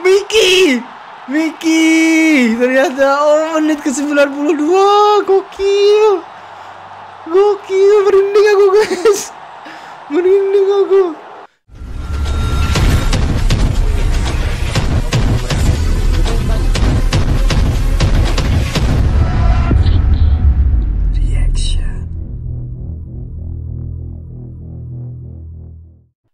Miki! Miki! Ternyata oh menit ke-92 gokil. Gokil merinding aku guys. Merinding aku.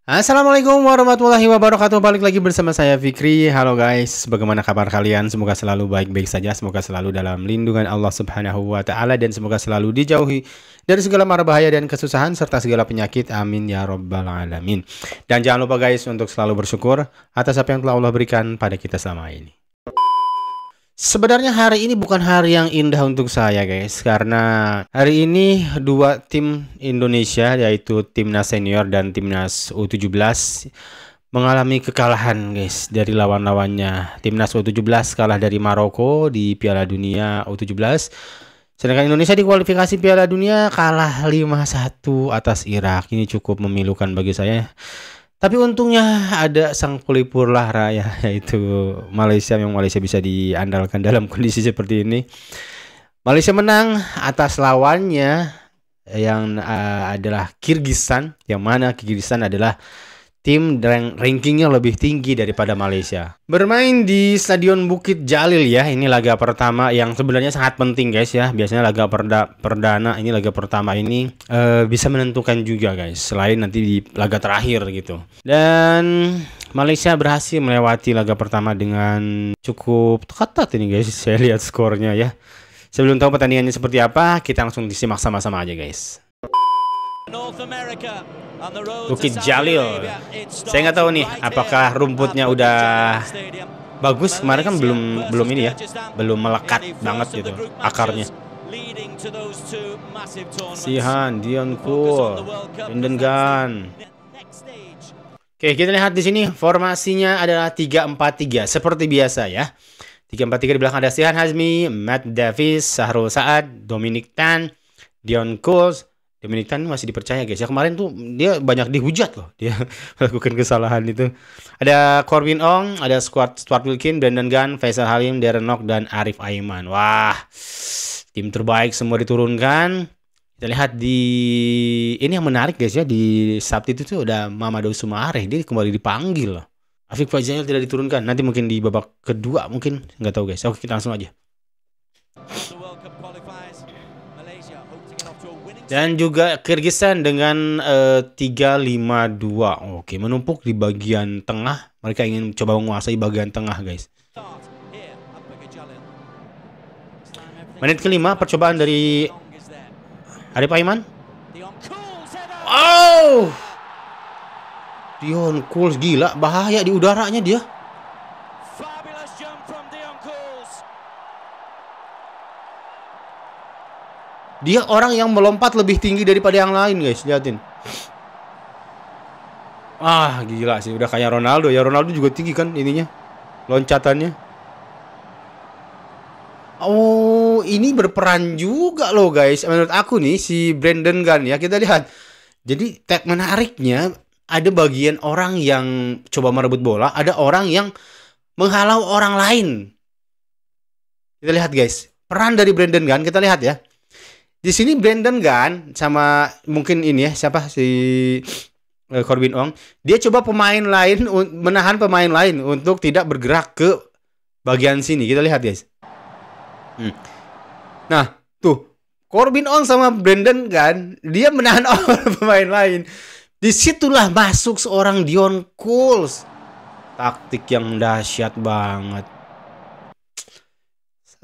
Assalamualaikum warahmatullahi wabarakatuh Balik lagi bersama saya Fikri Halo guys, bagaimana kabar kalian? Semoga selalu baik-baik saja Semoga selalu dalam lindungan Allah subhanahu wa ta'ala Dan semoga selalu dijauhi dari segala mara bahaya dan kesusahan Serta segala penyakit Amin ya rabbal alamin Dan jangan lupa guys untuk selalu bersyukur Atas apa yang telah Allah berikan pada kita selama ini Sebenarnya hari ini bukan hari yang indah untuk saya guys Karena hari ini dua tim Indonesia yaitu Timnas Senior dan Timnas U17 Mengalami kekalahan guys dari lawan-lawannya Timnas U17 kalah dari Maroko di Piala Dunia U17 Sedangkan Indonesia di kualifikasi Piala Dunia kalah 5-1 atas Irak Ini cukup memilukan bagi saya tapi untungnya ada sang pelipur lara ya, yaitu Malaysia yang Malaysia bisa diandalkan dalam kondisi seperti ini. Malaysia menang atas lawannya yang uh, adalah Kirgistan, yang mana Kirgistan adalah tim rank rankingnya lebih tinggi daripada Malaysia. Bermain di Stadion Bukit Jalil ya, ini laga pertama yang sebenarnya sangat penting guys ya. Biasanya laga perda perdana ini laga pertama ini e, bisa menentukan juga guys, selain nanti di laga terakhir gitu. Dan Malaysia berhasil melewati laga pertama dengan cukup ketat ini guys, saya lihat skornya ya. Sebelum tahu pertandingannya seperti apa, kita langsung disimak sama-sama aja guys. Bukit Jalil. Saya nggak tahu nih apakah rumputnya udah bagus kemarin kan belum belum ini ya, belum melekat banget gitu akarnya. Sihan, Dion Cool, Gan. Oke, kita lihat di sini formasinya adalah 3-4-3 seperti biasa ya. 3-4-3 di belakang ada Sihan Hazmi, Matt Davis, Sahrul Saad, Dominic Tan, Dion Coles, Dominikan masih dipercaya guys. Ya kemarin tuh dia banyak dihujat loh. Dia melakukan kesalahan itu. Ada Corbin Ong, ada Squad Stuart Wilkin, Brandon Gunn, Faisal Halim, Darren Nock, dan Arif Aiman. Wah, tim terbaik semua diturunkan. Kita lihat di ini yang menarik guys ya di Sabtu itu tuh udah Mamadou Sumareh dia kembali dipanggil loh. Afif Fajail tidak diturunkan. Nanti mungkin di babak kedua mungkin nggak tahu guys. Oke kita langsung aja. Dan juga Kyrgyzstan dengan eh, tiga lima dua, 2 Oke, menumpuk di bagian tengah. Mereka ingin coba menguasai bagian tengah, guys. Menit kelima percobaan dari Arif Aiman. Oh! Dion Cool gila, bahaya di udaranya dia. Dia orang yang melompat lebih tinggi daripada yang lain, guys. Liatin. Ah, gila sih. Udah kayak Ronaldo. Ya Ronaldo juga tinggi kan ininya. Loncatannya. Oh, ini berperan juga loh, guys. Menurut aku nih si Brandon Gunn ya, kita lihat. Jadi, tag menariknya ada bagian orang yang coba merebut bola, ada orang yang menghalau orang lain. Kita lihat, guys. Peran dari Brandon kan kita lihat ya di sini Brandon kan sama mungkin ini ya siapa si eh, Corbin Ong dia coba pemain lain menahan pemain lain untuk tidak bergerak ke bagian sini kita lihat guys hmm. nah tuh Corbin Ong sama Brandon kan dia menahan orang pemain lain disitulah masuk seorang Dion Cools taktik yang dahsyat banget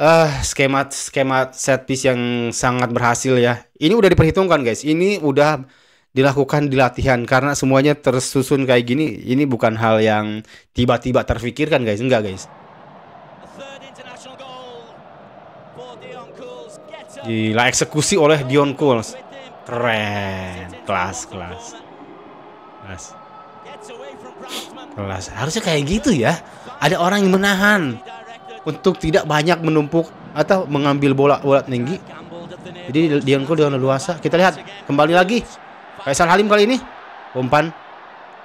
uh, skema skema set piece yang sangat berhasil ya. Ini udah diperhitungkan guys. Ini udah dilakukan di latihan karena semuanya tersusun kayak gini. Ini bukan hal yang tiba-tiba terfikirkan guys. Enggak guys. Gila eksekusi oleh Dion Cools. Keren, kelas kelas. Kelas. Kelas. Harusnya kayak gitu ya. Ada orang yang menahan untuk tidak banyak menumpuk atau mengambil bola bola tinggi. Jadi dianko dengan luasa. Kita lihat kembali lagi Faisal Halim kali ini umpan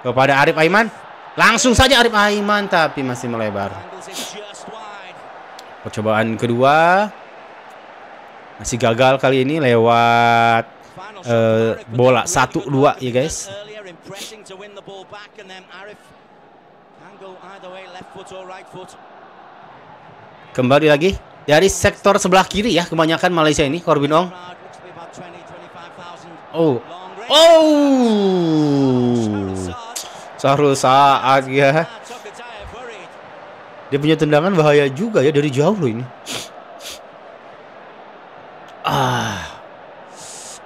kepada Arif Aiman. Langsung saja Arif Aiman tapi masih melebar. Percobaan kedua masih gagal kali ini lewat uh, bola satu dua ya guys. Angle either way left foot or right foot. Kembali lagi dari sektor sebelah kiri ya kebanyakan Malaysia ini Corbin Ong. Oh. Oh. Sahrul Saat ya. Dia punya tendangan bahaya juga ya dari jauh loh ini. Ah.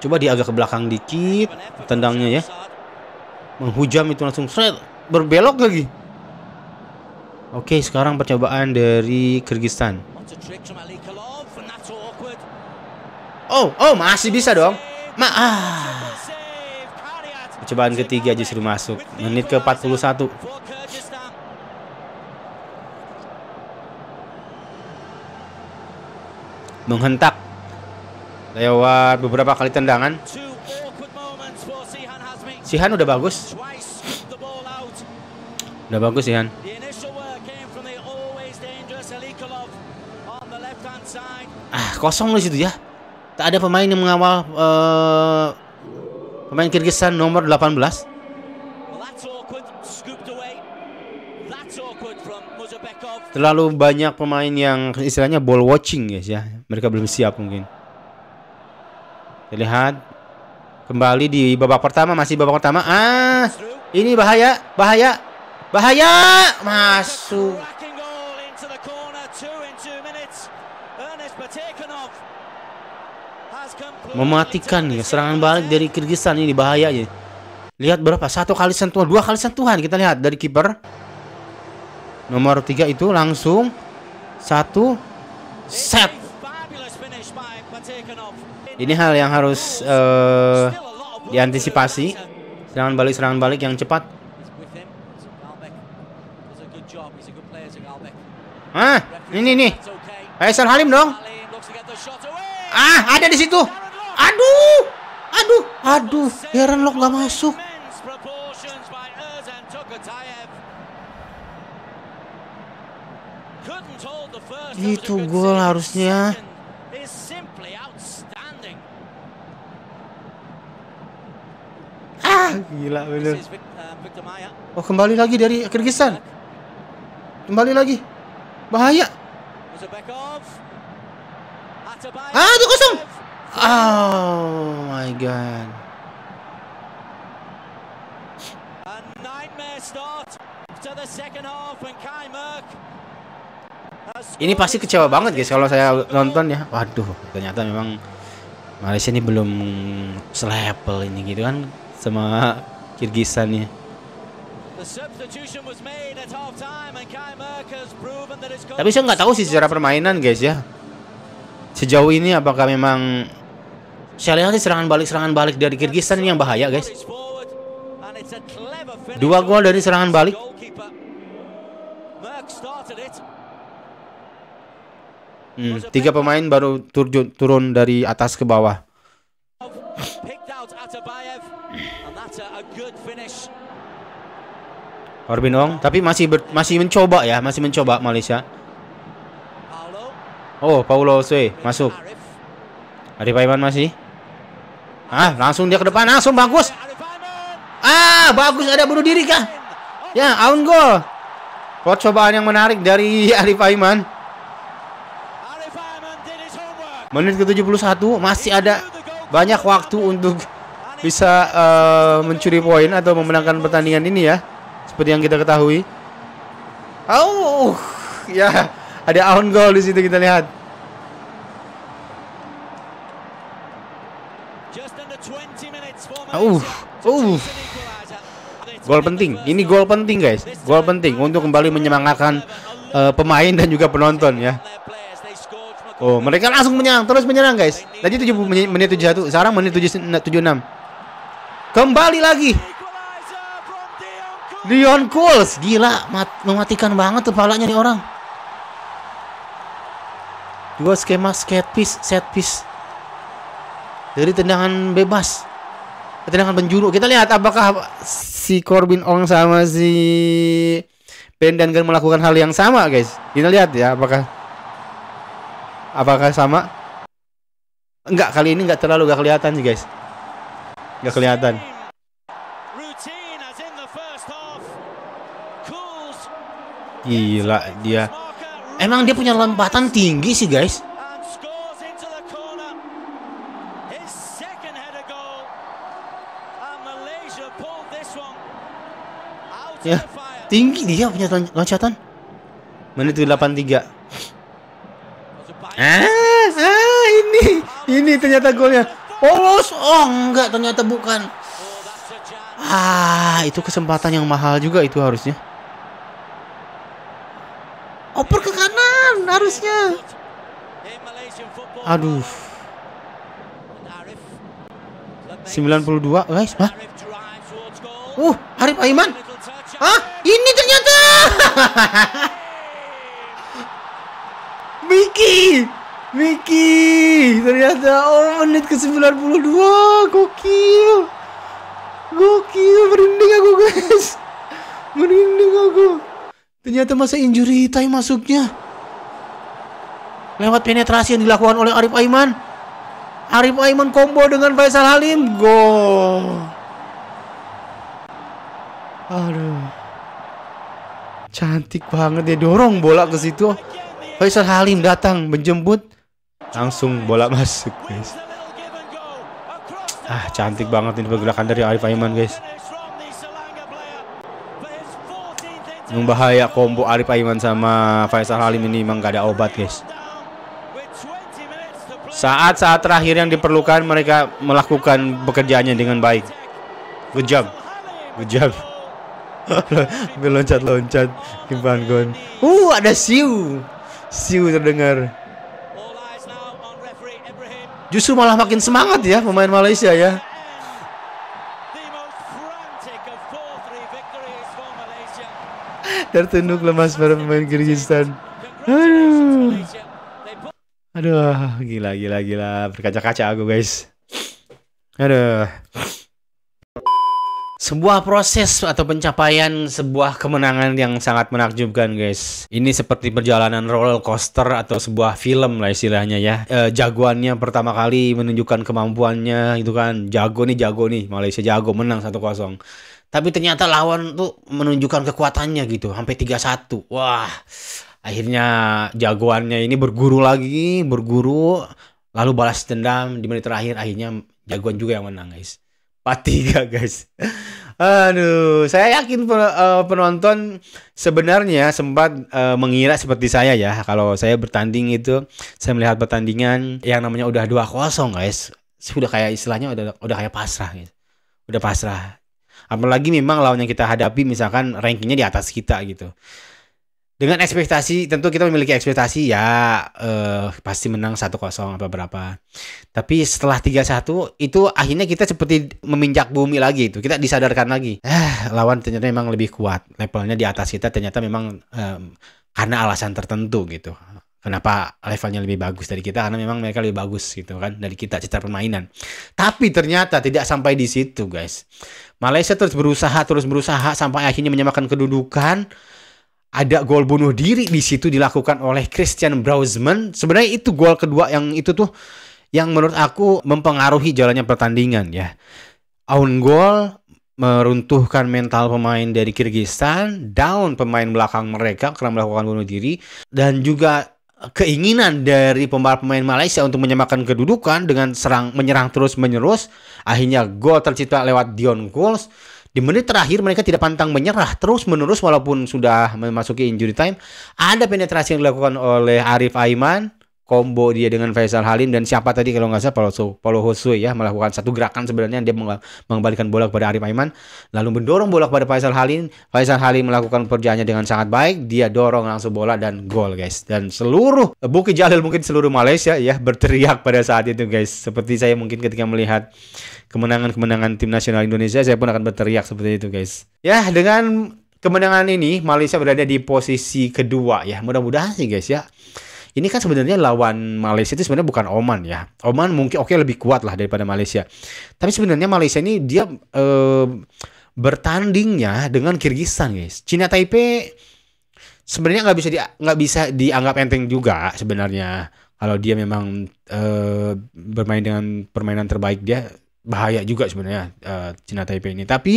Coba dia agak ke belakang dikit tendangnya ya. Menghujam itu langsung berbelok lagi. Oke, sekarang percobaan dari Kyrgyzstan. Oh, oh masih bisa dong. Ma ah. Percobaan ketiga justru masuk. Menit ke 41. Menghentak lewat beberapa kali tendangan. Sihan udah bagus. Udah bagus Sihan. kosong loh situ ya. Tak ada pemain yang mengawal uh, pemain Kirgistan nomor 18. Terlalu banyak pemain yang istilahnya ball watching guys ya. Mereka belum siap mungkin. Terlihat kembali di babak pertama masih babak pertama. Ah, ini bahaya, bahaya. Bahaya masuk. mematikan nih serangan balik dari Kirgistan ini bahaya aja lihat berapa satu kali sentuhan dua kali sentuhan kita lihat dari kiper nomor tiga itu langsung satu set ini hal yang harus uh, diantisipasi serangan balik serangan balik yang cepat ah ini nih Faisal Halim dong ah ada di situ Aduh, aduh, aduh, heran lock gak masuk. Itu gol harusnya. Ah, gila bener. Uh, oh, kembali lagi dari Kyrgyzstan. Kembali lagi. Bahaya. Ah, itu kosong. Oh my god. A nightmare start to the second half and Kai Merck ini pasti kecewa banget guys kalau saya nonton ya. Waduh, ternyata memang Malaysia ini belum selevel ini gitu kan sama Kyrgyzstan ya. Tapi saya nggak tahu sih secara permainan guys ya. Sejauh ini apakah memang saya lihat serangan balik serangan balik dari Kirgistan ini yang bahaya, guys. Dua gol dari serangan balik. Hmm, tiga pemain baru turun, turun dari atas ke bawah. Orbinong tapi masih ber, masih mencoba ya, masih mencoba Malaysia. Oh, Paulo Sui masuk. Arif Aiman masih. Ah, langsung dia ke depan, langsung bagus. Ah, bagus ada bunuh diri kah? Ya, aun gol. Percobaan yang menarik dari Arif Aiman. Menit ke-71 masih ada banyak waktu untuk bisa uh, mencuri poin atau memenangkan pertandingan ini ya. Seperti yang kita ketahui. Oh, ya, ada aun gol di situ kita lihat. Uh, uh. Gol penting. Ini gol penting, guys. Gol penting untuk kembali menyemangatkan uh, pemain dan juga penonton ya. Oh, mereka langsung menyerang, terus menyerang, guys. Tadi 7 menit 71, sekarang menit 76. Kembali lagi. Leon Cools, gila, mat mematikan banget kepalanya nih orang. Dua skema skate piece, set piece. Dari tendangan bebas. Tendangan penjuru. Kita lihat apakah si Corbin Ong sama si Ben dan Gun melakukan hal yang sama, guys. Kita lihat ya apakah apakah sama? Enggak, kali ini enggak terlalu enggak kelihatan sih, guys. Enggak kelihatan. Gila dia. Emang dia punya lompatan tinggi sih, guys. Ya, tinggi dia punya loncatan. Menit delapan 83 Ah, ah, ini. Ini ternyata golnya. Polos. Oh, enggak ternyata bukan. Ah, itu kesempatan yang mahal juga itu harusnya. Oper ke kanan harusnya. Aduh. 92, guys. mah Uh, Harif Aiman. Hah? Ini ternyata. Miki. Miki. Ternyata oh menit ke-92. Gokil. Gokil, merinding aku, guys. Merinding aku. Ternyata masa injury time masuknya. Lewat penetrasi yang dilakukan oleh Arif Aiman. Arif Aiman combo dengan Faisal Halim. Gol. Aduh. Cantik banget dia dorong bola ke situ. Faisal Halim datang menjemput langsung bola masuk guys. Ah cantik banget ini pergerakan dari Arif Aiman guys. Membahaya combo Arif Aiman sama Faisal Halim ini memang gak ada obat guys. Saat-saat terakhir yang diperlukan mereka melakukan pekerjaannya dengan baik. Good job. Good job. Ambil loncat-loncat Kim Uh, ada siu. Siu terdengar. Justru malah makin semangat ya pemain Malaysia ya. Tertunduk lemas para pemain Kyrgyzstan. Aduh. Aduh, gila gila gila berkaca-kaca aku guys. Aduh sebuah proses atau pencapaian sebuah kemenangan yang sangat menakjubkan guys ini seperti perjalanan roller coaster atau sebuah film lah istilahnya ya e, jagoannya pertama kali menunjukkan kemampuannya itu kan jago nih jago nih Malaysia jago menang satu kosong tapi ternyata lawan tuh menunjukkan kekuatannya gitu sampai tiga satu wah akhirnya jagoannya ini berguru lagi berguru lalu balas dendam di menit terakhir akhirnya jagoan juga yang menang guys part guys. Aduh, saya yakin eh, penonton sebenarnya sempat eh, mengira seperti saya ya. Kalau saya bertanding itu, saya melihat pertandingan yang namanya udah 2-0 guys. Sudah kayak istilahnya udah udah kayak pasrah gitu. Udah pasrah. Apalagi memang lawan yang kita hadapi misalkan rankingnya di atas kita gitu dengan ekspektasi tentu kita memiliki ekspektasi ya eh, pasti menang 1-0 apa berapa. Tapi setelah 3-1 itu akhirnya kita seperti meminjak bumi lagi itu. Kita disadarkan lagi. Eh, lawan ternyata memang lebih kuat. Levelnya di atas kita ternyata memang eh, karena alasan tertentu gitu. Kenapa levelnya lebih bagus dari kita? Karena memang mereka lebih bagus gitu kan dari kita secara permainan. Tapi ternyata tidak sampai di situ, guys. Malaysia terus berusaha, terus berusaha sampai akhirnya menyamakan kedudukan ada gol bunuh diri di situ dilakukan oleh Christian Brausman. Sebenarnya itu gol kedua yang itu tuh yang menurut aku mempengaruhi jalannya pertandingan ya. Own goal meruntuhkan mental pemain dari Kyrgyzstan, down pemain belakang mereka karena melakukan bunuh diri dan juga keinginan dari pembalap pemain Malaysia untuk menyamakan kedudukan dengan serang menyerang terus menerus akhirnya gol tercipta lewat Dion Goals di menit terakhir mereka tidak pantang menyerah terus menerus walaupun sudah memasuki injury time. Ada penetrasi yang dilakukan oleh Arif Aiman combo dia dengan Faisal Halim dan siapa tadi kalau nggak salah Paulo, Paulo Hosui ya melakukan satu gerakan sebenarnya dia mengembalikan bola kepada Arif Aiman lalu mendorong bola kepada Faisal Halim Faisal Halim melakukan pekerjaannya dengan sangat baik dia dorong langsung bola dan gol guys dan seluruh Bukit Jalil mungkin seluruh Malaysia ya berteriak pada saat itu guys seperti saya mungkin ketika melihat kemenangan-kemenangan tim nasional Indonesia saya pun akan berteriak seperti itu guys ya dengan kemenangan ini Malaysia berada di posisi kedua ya mudah-mudahan sih guys ya ini kan sebenarnya lawan Malaysia itu sebenarnya bukan Oman ya. Oman mungkin oke okay, lebih kuat lah daripada Malaysia. Tapi sebenarnya Malaysia ini dia e, bertandingnya dengan Kirgistan guys. Cina Taipei sebenarnya nggak bisa di nggak bisa dianggap enteng juga sebenarnya kalau dia memang e, bermain dengan permainan terbaik dia bahaya juga sebenarnya e, eh, Cina Taipei ini. Tapi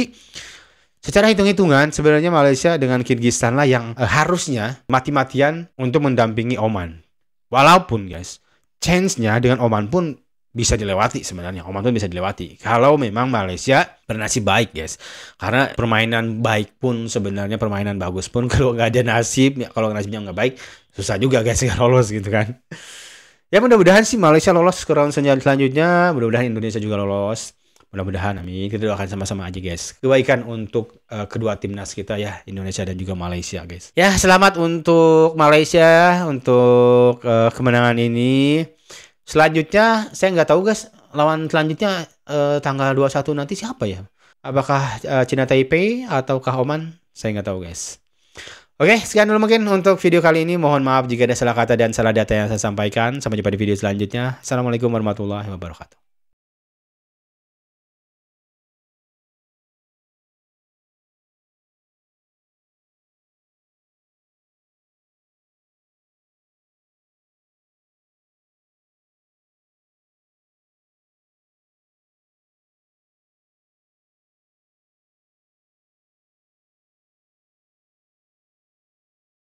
Secara hitung-hitungan, sebenarnya Malaysia dengan Kirgistan lah yang harusnya mati-matian untuk mendampingi Oman. Walaupun guys, chance-nya dengan Oman pun bisa dilewati sebenarnya. Oman pun bisa dilewati. Kalau memang Malaysia bernasib baik, guys. Karena permainan baik pun sebenarnya permainan bagus pun kalau nggak ada nasib, ya kalau nasibnya nggak baik, susah juga guys nggak lolos gitu kan. Ya mudah-mudahan sih Malaysia lolos ke round selanjutnya. Mudah-mudahan Indonesia juga lolos. Mudah-mudahan amin. Kita doakan sama-sama aja guys. Kebaikan untuk uh, kedua timnas kita ya, Indonesia dan juga Malaysia guys. Ya, selamat untuk Malaysia untuk uh, kemenangan ini. Selanjutnya saya nggak tahu guys, lawan selanjutnya uh, tanggal 21 nanti siapa ya? Apakah uh, Cina Taipei ataukah Oman? Saya nggak tahu guys. Oke, sekian dulu mungkin untuk video kali ini. Mohon maaf jika ada salah kata dan salah data yang saya sampaikan. Sampai jumpa di video selanjutnya. Assalamualaikum warahmatullahi wabarakatuh.